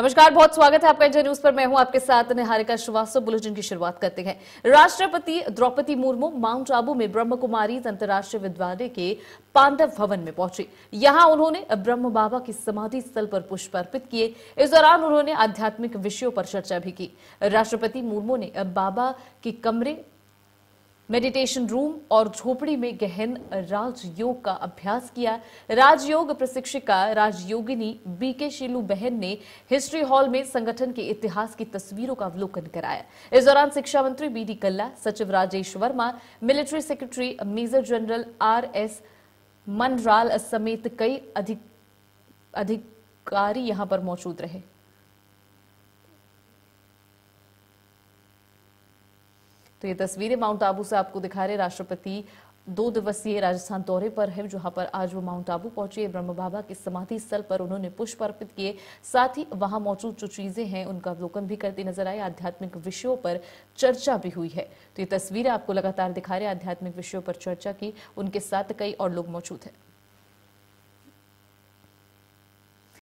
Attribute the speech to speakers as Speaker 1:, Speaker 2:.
Speaker 1: नमस्कार बहुत स्वागत है आपका इंडिया न्यूज पर मैं हूं आपके साथ निहारिका श्रीवास्तव बुलेटिन की शुरुआत करते हैं राष्ट्रपति द्रौपदी मुर्मू माउंट आबू में ब्रह्म कुमारी अंतर्राष्ट्रीय विद्यालय के पांडव भवन में पहुंची यहां उन्होंने ब्रह्म बाबा की समाधि स्थल पर पुष्प अर्पित किए इस दौरान उन्होंने आध्यात्मिक विषयों पर चर्चा भी की राष्ट्रपति मुर्मू ने बाबा के कमरे मेडिटेशन रूम और झोपड़ी में गहन राजयोग का अभ्यास किया राजयोग प्रशिक्षिका राजयोगिनी बीके शीलू बहन ने हिस्ट्री हॉल में संगठन के इतिहास की तस्वीरों का अवलोकन कराया इस दौरान शिक्षा मंत्री बी डी कल्ला सचिव Rajesh Verma military secretary major general R S Manral समेत कई अधिक अधिकारी यहां पर मौजूद रहे तो ये तस्वीरें माउंट आबू से आपको दिखा रहे राष्ट्रपति दो दिवसीय राजस्थान दौरे पर है जहां पर आज वो माउंट आबू पहुंचे ब्रह्म बाबा के समाधि स्थल पर उन्होंने पुष्प अर्पित किए साथ ही वहां मौजूद जो चीजें हैं उनका अवलोकन भी करते नजर आए आध्यात्मिक विषयों पर चर्चा भी हुई है तो ये तस्वीरें आपको लगातार दिखा रहे आध्यात्मिक विषयों पर चर्चा की उनके साथ कई और लोग मौजूद हैं